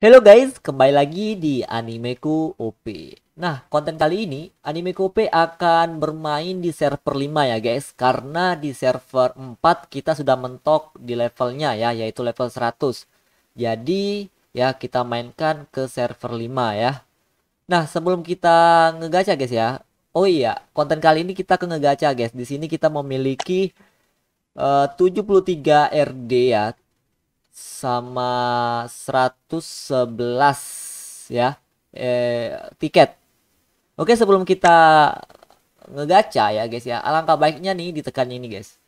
Hello guys, kembali lagi di Animeku OP. Nah, konten kali ini Animeku OP akan bermain di server 5 ya guys. Karena di server 4 kita sudah mentok di levelnya ya, yaitu level 100. Jadi ya kita mainkan ke server 5 ya. Nah, sebelum kita ngegacha guys ya. Oh iya, konten kali ini kita ke ngegacha guys. Di sini kita memiliki uh, 73 RD ya, sama 111 ya eh, tiket. Oke sebelum kita ngegaca ya guys ya alangkah baiknya nih ditekan ini guys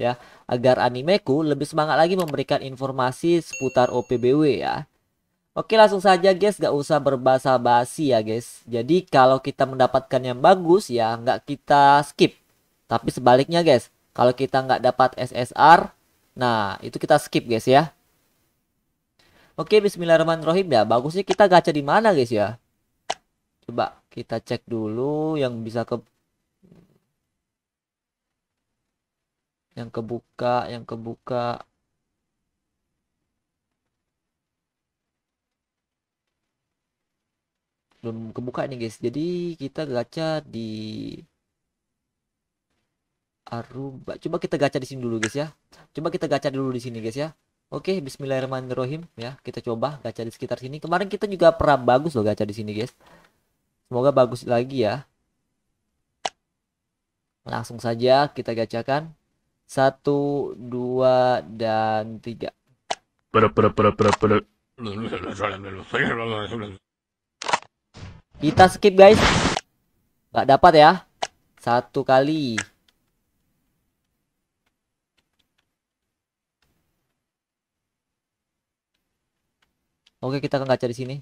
ya agar animeku lebih semangat lagi memberikan informasi seputar OPBW ya. Oke langsung saja guys gak usah berbahasa basi ya guys Jadi kalau kita mendapatkan yang bagus ya nggak kita skip Tapi sebaliknya guys Kalau kita nggak dapat SSR Nah, itu kita skip guys ya. Oke, bismillahirrahmanirrahim ya. Bagusnya kita gacha di mana guys ya? Coba kita cek dulu yang bisa ke yang kebuka, yang kebuka. Belum kebuka nih guys. Jadi kita gacha di Aruba. Coba kita gacha di sini dulu guys ya. Coba kita gacha dulu di sini guys ya. Oke, bismillahirrahmanirrahim ya. Kita coba gacha di sekitar sini. Kemarin kita juga pernah bagus loh gacha di sini guys. Semoga bagus lagi ya. Langsung saja kita gacakan. Satu, dua, dan tiga. Kita skip guys. Gak dapat ya. Satu kali. Oke, kita akan gacha di sini.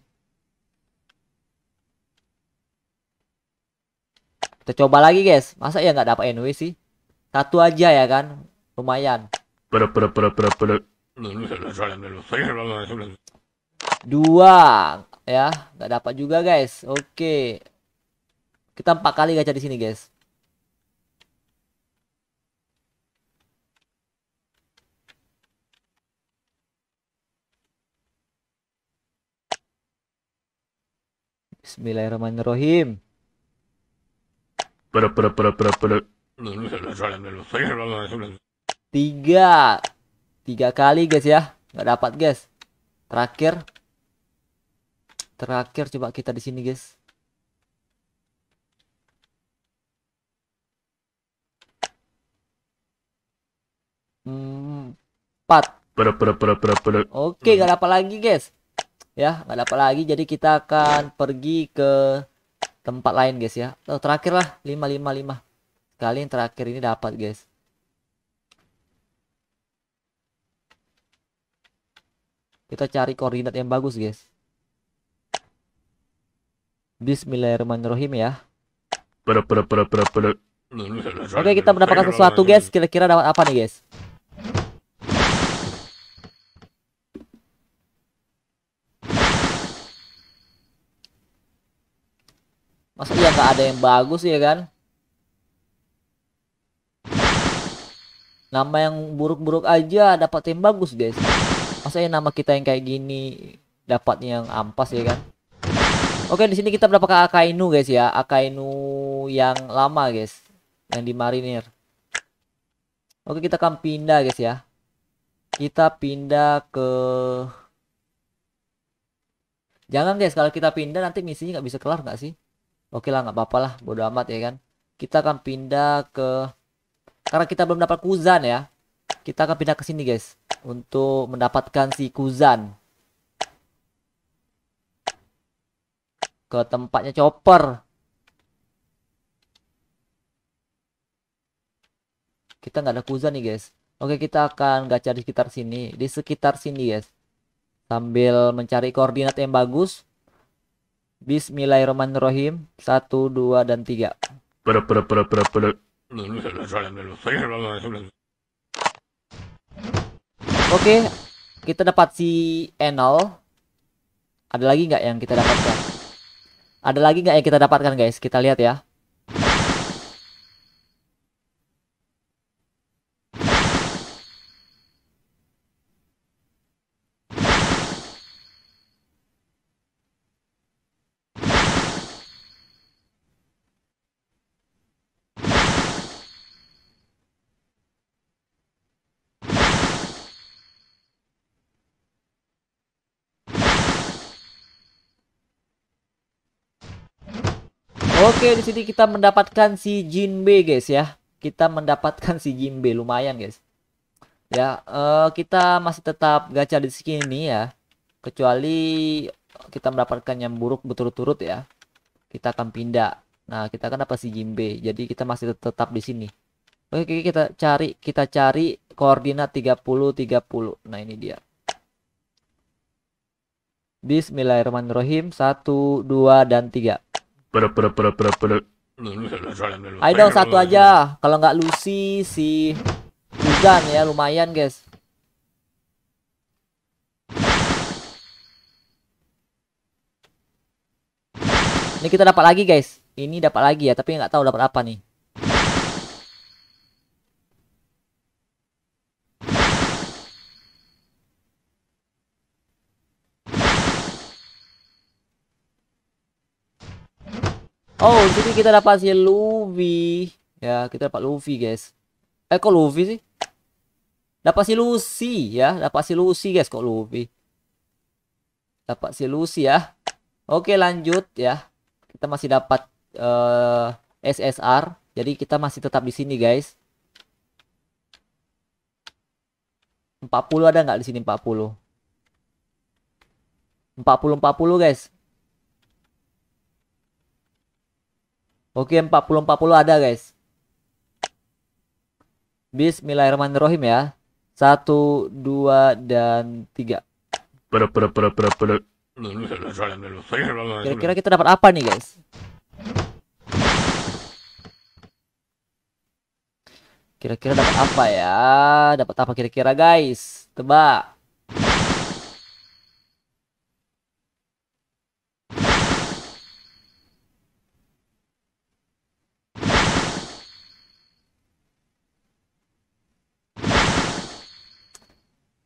Kita coba lagi, guys. Masa ya nggak dapat NW sih? Satu aja ya kan? Lumayan. Dua ya, nggak dapat juga, guys. Oke. Kita empat kali gacha di sini, guys. Bismillahirrahmanirrahim. Tiga. Tiga kali guys ya. Nggak dapat guys. Terakhir. Terakhir coba kita di sini guys. Hmm, empat. Oke, okay, gak dapat lagi guys ya nggak dapat lagi jadi kita akan pergi ke tempat lain guys ya oh, terakhir lah 555 Kali yang terakhir ini dapat guys kita cari koordinat yang bagus guys Bismillahirrahmanirrahim ya Oke okay, kita mendapatkan sesuatu guys kira-kira dapat apa nih guys masa ya nggak ada yang bagus ya kan nama yang buruk-buruk aja dapat yang bagus guys masa ya nama kita yang kayak gini dapat yang ampas ya kan oke di sini kita mendapatkan akainu guys ya akainu yang lama guys yang di marinir oke kita akan pindah guys ya kita pindah ke jangan guys kalau kita pindah nanti misinya nggak bisa kelar nggak sih oke lah nggak apa-apa lah bodo amat ya kan kita akan pindah ke karena kita belum dapat kuzan ya kita akan pindah ke sini guys untuk mendapatkan si kuzan ke tempatnya chopper kita nggak ada kuzan nih guys oke kita akan gacha di sekitar sini di sekitar sini guys sambil mencari koordinat yang bagus Bismillahirrahmanirrahim. Satu, dua, dan tiga. Oke, kita dapat si Enol. Ada lagi nggak yang kita dapatkan? Ada lagi nggak yang kita dapatkan, guys? Kita lihat ya. Oke, di sini kita mendapatkan si Jinbe guys ya. Kita mendapatkan si Jinbe lumayan guys. Ya, uh, kita masih tetap gacha di sini ya. Kecuali kita mendapatkan yang buruk berturut-turut ya. Kita akan pindah. Nah, kita akan apa si Jinbe. Jadi kita masih tetap di sini. Oke, kita cari kita cari koordinat 30 30. Nah, ini dia. Bismillahirrahmanirrahim 1 2 dan 3 Ayo dong satu aja. Kalau nggak Lucy si Hujan ya lumayan guys. Ini kita dapat lagi guys. Ini dapat lagi ya, tapi nggak tahu dapat apa nih. Oh, jadi kita dapat si Luffy. Ya, kita dapat Luffy, guys. Eh, kok Luffy sih? Dapat si Lucy, ya. Dapat si Lucy, guys. Kok Luffy? Dapat si Lucy, ya. Oke, lanjut, ya. Kita masih dapat uh, eh, SSR. Jadi, kita masih tetap di sini, guys. 40 ada nggak di sini 40? 40 40 guys. Oke, 40 40 ada, guys. Bismillahirrahmanirrahim ya. Satu, dua, dan tiga. Kira-kira kita dapat apa nih, guys? Kira-kira dapat apa ya? Dapat apa kira-kira, guys? Tebak.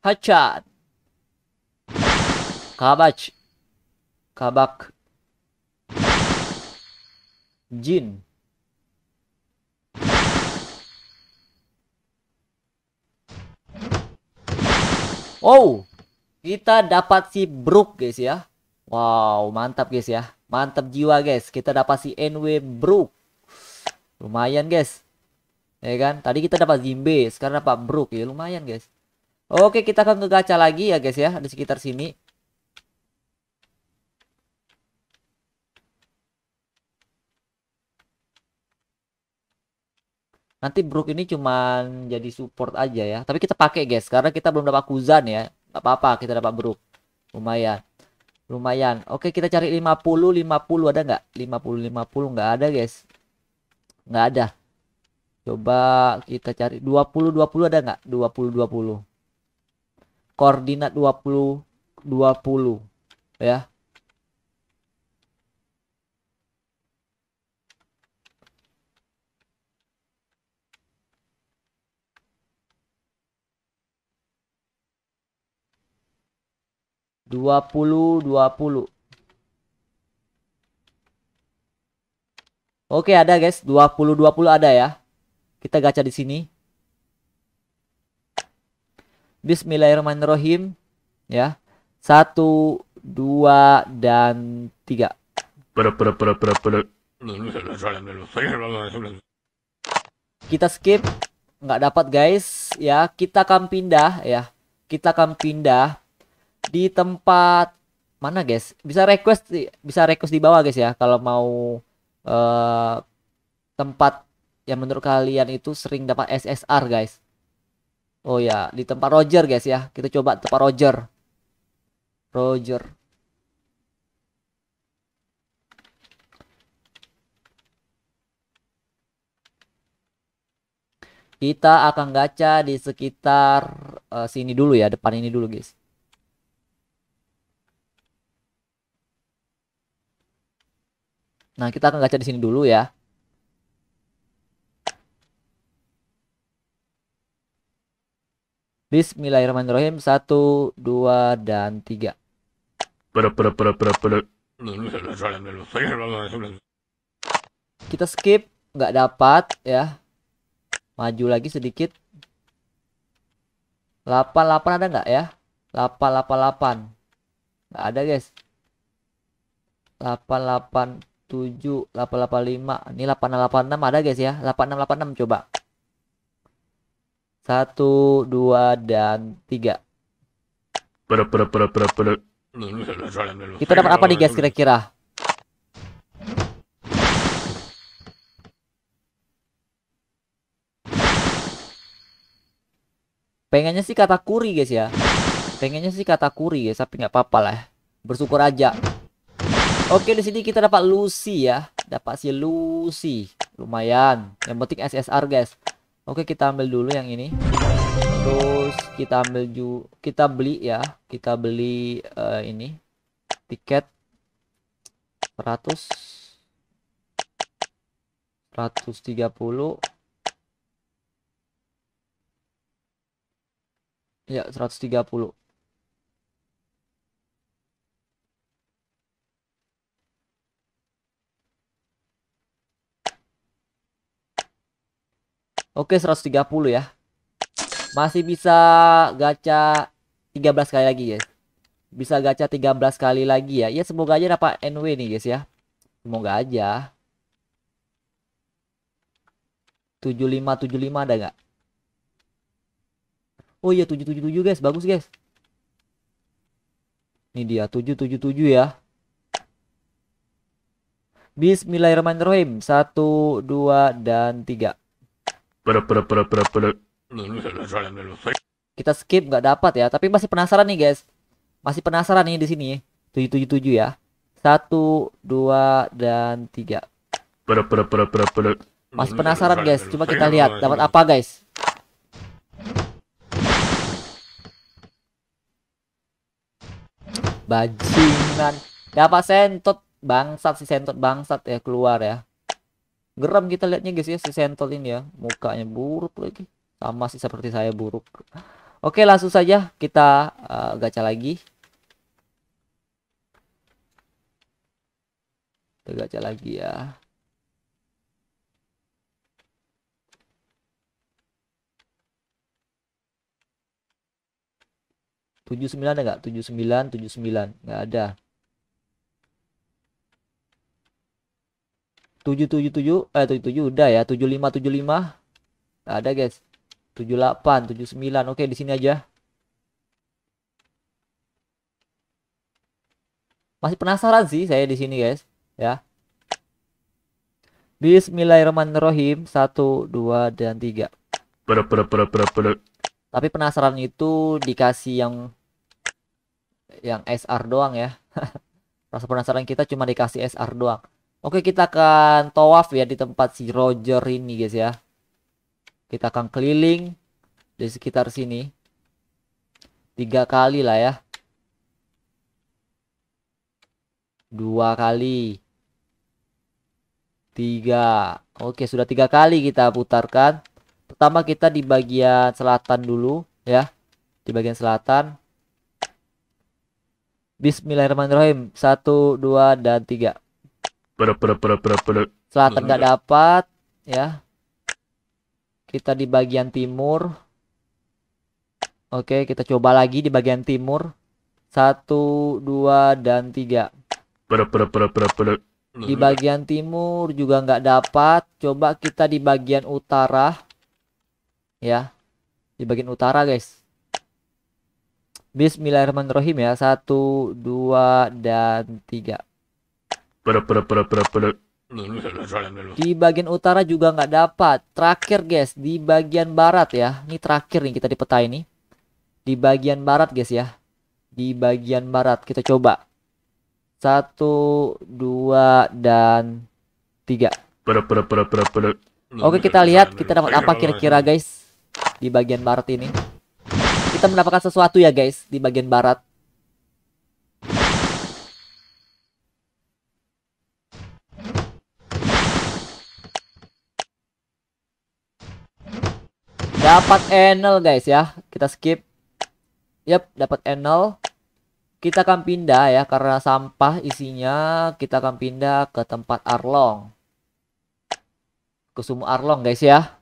Hachat, Kabac. Kabak. Jin. Oh, Kita dapat si Brook guys ya. Wow, mantap guys ya. Mantap jiwa guys. Kita dapat si NW Brook. Lumayan guys. Ya kan? Tadi kita dapat Zimbe, sekarang dapat Brook ya. Lumayan guys. Oke, kita akan ke gacha lagi ya guys ya, di sekitar sini. Nanti Brook ini cuman jadi support aja ya. Tapi kita pakai guys, karena kita belum dapat Kuzan ya. Gak apa-apa, kita dapat Brook. Lumayan. Lumayan. Oke, kita cari 50, 50 ada nggak? 50, 50 nggak ada guys. Nggak ada. Coba kita cari 20 20 ada nggak? 20 20 koordinat 20 20 ya. dua puluh dua puluh Oke ada guys dua puluh dua puluh ada ya kita gacha di sini Bismillahirrahmanirrahim. Ya. Satu, dua, dan tiga. Kita skip. Nggak dapat guys. Ya, kita akan pindah ya. Kita akan pindah di tempat mana guys bisa request bisa request di bawah guys ya kalau mau uh, tempat yang menurut kalian itu sering dapat SSR guys Oh ya, di tempat Roger guys ya. Kita coba tempat Roger. Roger. Kita akan gacha di sekitar uh, sini dulu ya, depan ini dulu guys. Nah, kita akan gacha di sini dulu ya. Bismillahirrahmanirrahim. Satu, dua, dan tiga. Kita skip, nggak dapat ya. Maju lagi sedikit. 88 ada nggak ya? 888. Nggak ada guys. 887, 885. Ini 8686 ada guys ya. 8686 coba. Satu, dua, dan tiga. Kita dapat apa nih guys kira-kira? Pengennya sih kata kuri guys ya. Pengennya sih kata kuri guys, tapi nggak apa-apa lah. Bersyukur aja. Oke, di sini kita dapat Lucy ya. Dapat si Lucy. Lumayan. Yang penting SSR guys. Oke, kita ambil dulu yang ini. Terus kita ambil ju kita beli ya, kita beli uh, ini tiket 100 130 Ya, 130. Oke, 130 ya. Masih bisa gacha 13 kali lagi, guys. Bisa gacha 13 kali lagi ya. Ya, semoga aja dapat NW nih, guys ya. Semoga aja. 75 75 ada nggak? Oh iya 777 guys, bagus guys. Ini dia 777 ya. Bismillahirrahmanirrahim. 1 2 dan 3. Kita skip nggak dapat ya, tapi masih penasaran nih guys. Masih penasaran nih di sini. 777 ya. 1 2 dan 3. Masih penasaran guys, coba kita lihat dapat apa guys. Bajingan. Dapat sentot bangsat si sentot bangsat ya keluar ya geram kita lihatnya guys ya si sentol ini ya mukanya buruk lagi sama sih seperti saya buruk oke langsung saja kita uh, gacha lagi kita gacha lagi ya tujuh sembilan ada nggak tujuh sembilan tujuh sembilan nggak ada 777 eh 77 udah ya 75 75 nggak ada guys 78 79 oke di sini aja masih penasaran sih saya di sini guys ya Bismillahirrahmanirrahim 1 2 dan 3 pada pada pada pada pada tapi penasaran itu dikasih yang yang SR doang ya rasa penasaran kita cuma dikasih SR doang Oke kita akan tawaf ya di tempat si Roger ini guys ya. Kita akan keliling di sekitar sini. Tiga kali lah ya. Dua kali. Tiga. Oke sudah tiga kali kita putarkan. Pertama kita di bagian selatan dulu ya. Di bagian selatan. Bismillahirrahmanirrahim. Satu, dua, dan tiga. Setelah tidak dapat ya. Kita di bagian timur. Oke, kita coba lagi di bagian timur. Satu, dua, dan tiga. Di bagian timur juga nggak dapat. Coba kita di bagian utara. Ya. Di bagian utara, guys. Bismillahirrahmanirrahim ya. Satu, dua, dan tiga. Di bagian utara juga nggak dapat. Terakhir guys, di bagian barat ya. Ini terakhir nih kita di peta ini. Di bagian barat guys ya. Di bagian barat kita coba. Satu, dua, dan tiga. Oke kita lihat kita dapat apa kira-kira guys. Di bagian barat ini. Kita mendapatkan sesuatu ya guys di bagian barat. Dapat enel guys ya. Kita skip. Yap, dapat enel. Kita akan pindah ya karena sampah isinya kita akan pindah ke tempat Arlong. Ke sumur Arlong guys ya.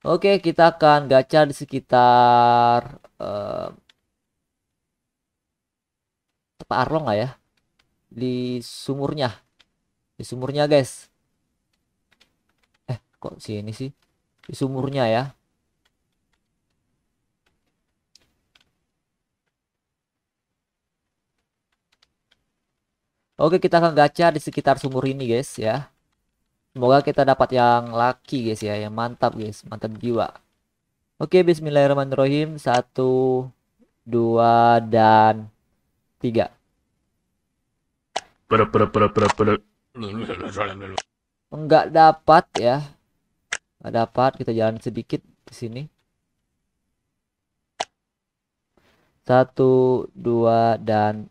Oke, kita akan gacha di sekitar uh, tempat Arlong lah ya. Di sumurnya. Di sumurnya, guys sini sih di sumurnya ya Oke kita akan gacha di sekitar sumur ini guys ya Semoga kita dapat yang laki guys ya Yang mantap guys Mantap jiwa Oke bismillahirrahmanirrahim Satu Dua Dan Tiga Enggak dapat ya dapat kita jalan sedikit di sini satu dua dan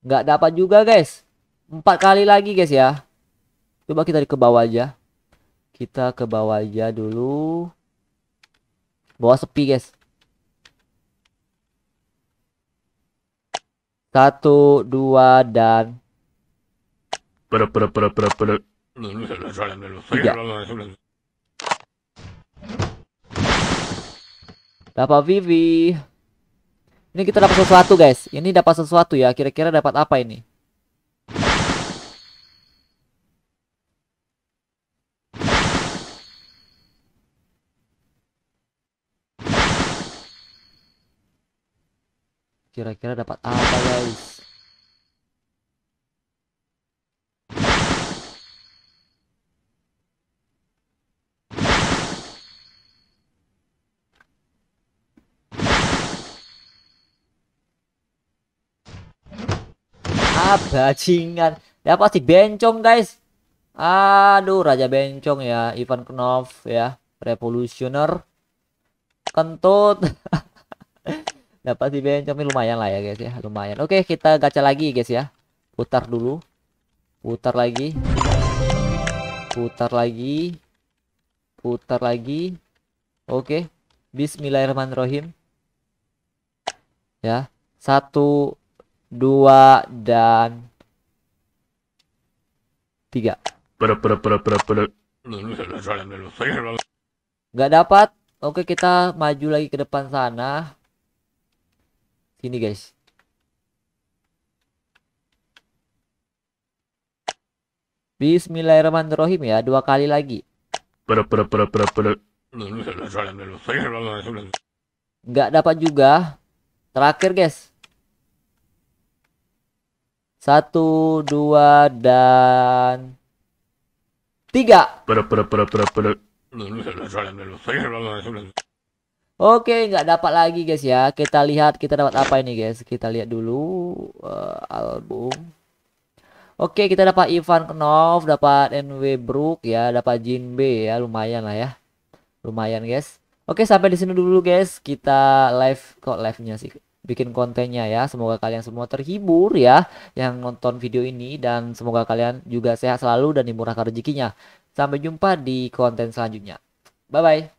nggak dapat juga guys empat kali lagi guys ya coba kita ke bawah aja kita ke bawah aja dulu bawah sepi guys satu dua dan Dapat Vivi. Ini kita dapat sesuatu guys. Ini dapat sesuatu ya. Kira-kira dapat apa ini? Kira-kira dapat apa guys? bajingan. Ya pasti bencong, guys. Aduh, Raja Bencong ya, Ivan Knopf ya, revolusioner. Kentut. Dapat ya, di bencong ini lumayan lah ya, guys ya, lumayan. Oke, kita gacha lagi, guys ya. Putar dulu. Putar lagi. Putar lagi. Putar lagi. Oke. Bismillahirrahmanirrahim. Ya, satu dua, dan tiga. Nggak dapat. Oke, kita maju lagi ke depan sana. Sini, guys. Bismillahirrahmanirrahim ya, dua kali lagi. Nggak dapat juga. Terakhir, guys. Satu, dua, dan tiga. Oke, nggak dapat lagi guys ya. Kita lihat kita dapat apa ini guys. Kita lihat dulu uh, album. Oke, kita dapat Ivan Knov, dapat NW Brook ya, dapat Jin B ya, lumayan lah ya. Lumayan guys. Oke, sampai di sini dulu guys. Kita live kok live-nya sih bikin kontennya ya. Semoga kalian semua terhibur ya yang nonton video ini dan semoga kalian juga sehat selalu dan dimurahkan rezekinya. Sampai jumpa di konten selanjutnya. Bye bye.